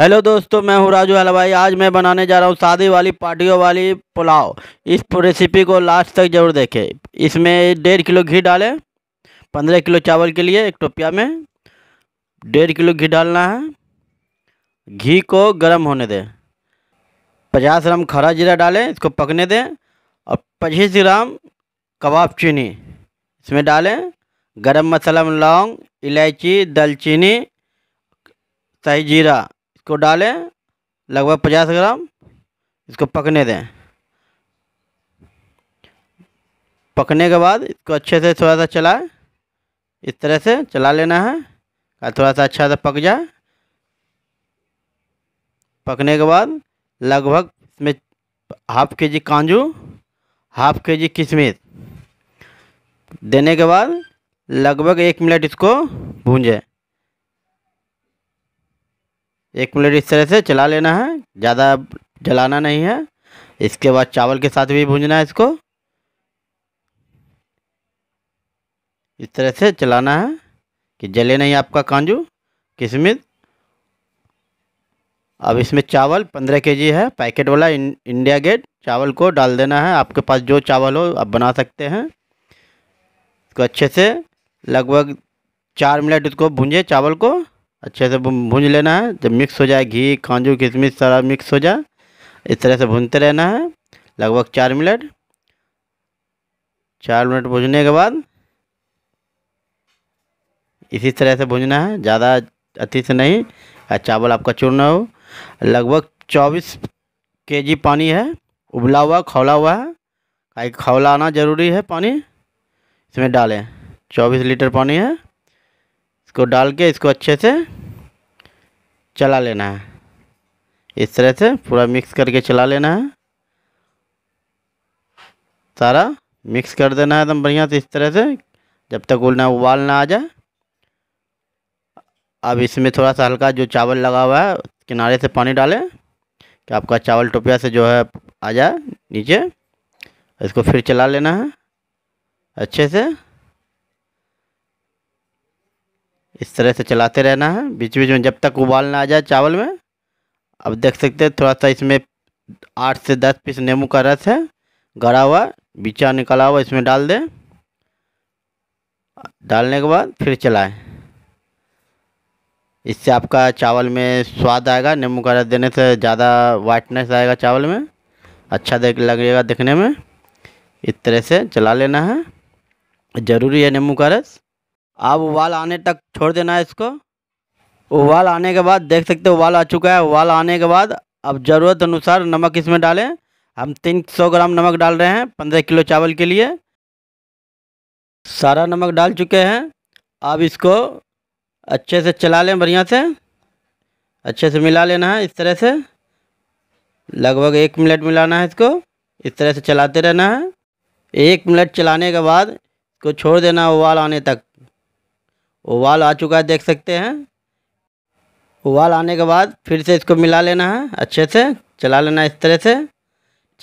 hello दोस्तों मैं हूँ राजू हलवाई आज मैं बनाने जा रहा हूँ शादी वाली पार्टियों वाली पुलाव इस रेसिपी को लास्ट तक ज़रूर देखें इसमें डेढ़ किलो घी डालें पंद्रह किलो चावल के लिए एक टोपिया में डेढ़ किलो घी डालना है घी को गर्म होने दें पचास ग्राम खरा जीरा डालें इसको पकने दें और पच्चीस ग्राम कबाब चीनी इसमें डालें गरम मसाला में लौंग इलायची दालचीनी शाही जीरा इसको डालें लगभग पचास ग्राम इसको पकने दें पकने के बाद इसको अच्छे से थोड़ा सा चलाएं इस तरह से चला लेना है थोड़ा सा अच्छा सा पक जाए पकने के बाद लगभग इसमें हाफ के जी काजू हाफ के जी किशमिश देने के बाद लगभग एक मिनट इसको भूंजें एक मिनट इस तरह से चला लेना है ज़्यादा जलाना नहीं है इसके बाद चावल के साथ भी भूंजना है इसको इस तरह से चलाना है कि जले नहीं आपका कांजू किशमिश अब इसमें चावल पंद्रह के जी है पैकेट वाला इं, इंडिया गेट चावल को डाल देना है आपके पास जो चावल हो आप बना सकते हैं इसको अच्छे से लगभग चार मिनट इसको भूंजे चावल को अच्छे से भूंज लेना है जब मिक्स हो जाए घी काजू किशमिश सारा मिक्स हो जाए इस तरह से भूनते रहना है लगभग चार मिनट चार मिनट भूनने के बाद इसी तरह से भूनना है ज़्यादा अति से नहीं चावल आपका चूर्ण हो लगभग चौबीस के जी पानी है उबला हुआ खौला हुआ है खौला आना ज़रूरी है पानी इसमें डालें चौबीस लीटर पानी है इसको डाल के इसको अच्छे से चला लेना है इस तरह से पूरा मिक्स करके चला लेना है सारा मिक्स कर देना है एकदम बढ़िया से इस तरह से जब तक उलना उबाल ना आ जाए अब इसमें थोड़ा सा हल्का जो चावल लगा हुआ है किनारे से पानी डालें कि आपका चावल टोपिया से जो है आ जाए नीचे इसको फिर चला लेना है अच्छे से इस तरह से चलाते रहना है बीच बीच में जब तक उबाल ना आ जाए चावल में अब देख सकते हैं थोड़ा सा इसमें आठ से दस पीस नींबू का रस है गड़ा हुआ बीचा निकाला हुआ इसमें डाल दें डालने के बाद फिर चलाएं इससे आपका चावल में स्वाद आएगा नींबू का रस देने से ज़्यादा वाइटनेस आएगा चावल में अच्छा देख लगेगा दिखने में इस तरह से चला लेना है ज़रूरी है नींबू का रस आप उबाल आने तक छोड़ देना है इसको उबाल आने के बाद देख सकते हो उबाल आ चुका है उबाल आने के बाद अब ज़रूरत अनुसार नमक इसमें डालें हम तीन सौ ग्राम नमक डाल रहे हैं पंद्रह किलो चावल के लिए सारा नमक डाल चुके हैं आप इसको अच्छे से चला लें बढ़िया से अच्छे से मिला लेना है इस तरह से लगभग एक मिनट मिलाना है इसको इस तरह से चलाते रहना है एक मिनट चलाने के बाद इसको छोड़ देना उबाल आने तक उबाल आ चुका है देख सकते हैं उबाल आने के बाद फिर से इसको मिला लेना है अच्छे से चला लेना इस तरह से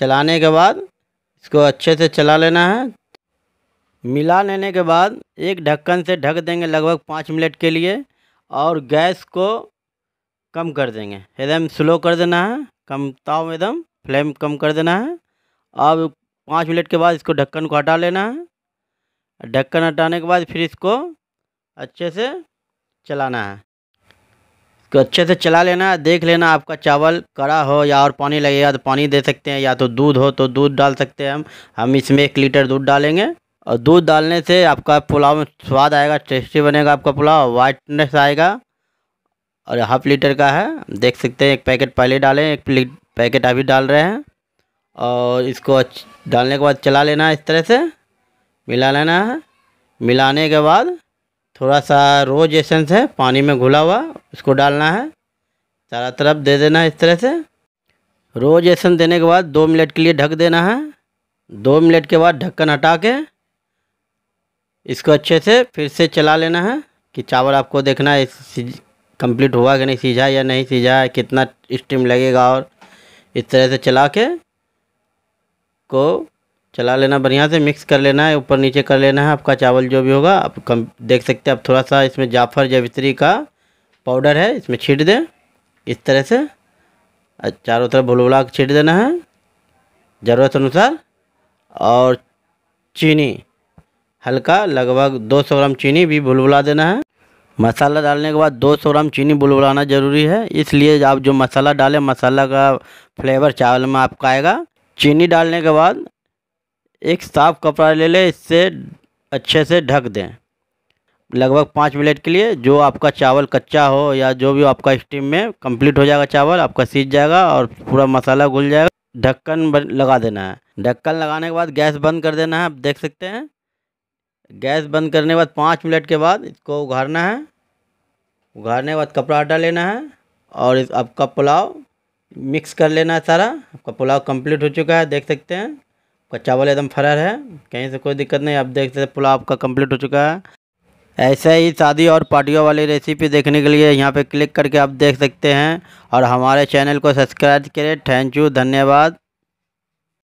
चलाने के बाद इसको अच्छे से चला लेना है मिला लेने के बाद एक ढक्कन से ढक देंगे लगभग पाँच मिनट के लिए और गैस को कम कर देंगे एकदम स्लो कर देना है कम ताव एकदम फ्लेम कम कर देना है अब पाँच मिनट के बाद इसको ढक्कन को हटा लेना है ढक्कन हटाने के बाद फिर इसको अच्छे से चलाना है इसको अच्छे से चला लेना है देख लेना आपका चावल कड़ा हो या और पानी लगेगा तो पानी दे सकते हैं या तो दूध हो तो दूध डाल सकते हैं हम हम इसमें एक लीटर दूध डालेंगे और दूध डालने से आपका पुलाव में स्वाद आएगा टेस्टी बनेगा आपका पुलाव वाइटनेस आएगा और हाफ लीटर का है देख सकते हैं एक पैकेट पहले डालें एक पैकेट अभी डाल रहे हैं और इसको डालने के बाद चला लेना है इस तरह से मिला लेना है मिलाने के बाद थोड़ा सा रोज एसेंस है पानी में घुला हुआ उसको डालना है चारा तरफ दे देना है इस तरह से रोज एसेंस देने के बाद दो मिनट के लिए ढक देना है दो मिनट के बाद ढक्कन हटा के इसको अच्छे से फिर से चला लेना है कि चावल आपको देखना है कंप्लीट हुआ कि नहीं सीझा या नहीं सीझा है कितना स्टीम लगेगा और इस तरह से चला के को चला लेना बढ़िया से मिक्स कर लेना है ऊपर नीचे कर लेना है आपका चावल जो भी होगा आप कम देख सकते हैं आप थोड़ा सा इसमें जाफर जवित्री का पाउडर है इसमें छीट दें इस तरह से चारों तरफ भुलबुला के छीट देना है ज़रूरत अनुसार और चीनी हल्का लगभग 200 ग्राम चीनी भी भुलबुला देना है मसाला डालने के बाद 200 ग्राम चीनी बुलबुलाना ज़रूरी है इसलिए आप जो मसाला डालें मसाला का फ्लेवर चावल में आपका आएगा चीनी डालने के बाद एक साफ कपड़ा ले लें इससे अच्छे से ढक दें लगभग पाँच मिनट के लिए जो आपका चावल कच्चा हो या जो भी आपका स्टीम में कंप्लीट हो जाएगा चावल आपका सीज जाएगा और पूरा मसाला घुल जाएगा ढक्कन लगा देना है ढक्कन लगाने के बाद गैस बंद कर देना है आप देख सकते हैं गैस बंद करने के बाद पाँच मिनट के बाद इसको उघाड़ना है उघाड़ने के बाद कपड़ा हटा लेना है और इस आपका पुलाव मिक्स कर लेना है सारा आपका पुलाव कंप्लीट हो चुका है देख सकते हैं आपका चावल एकदम फरर है कहीं से कोई दिक्कत नहीं आप देख सकते पुलाव आपका कंप्लीट हो चुका है ऐसे ही शादी और पार्टियों वाली रेसिपी देखने के लिए यहाँ पे क्लिक करके आप देख सकते हैं और हमारे चैनल को सब्सक्राइब करें थैंक यू धन्यवाद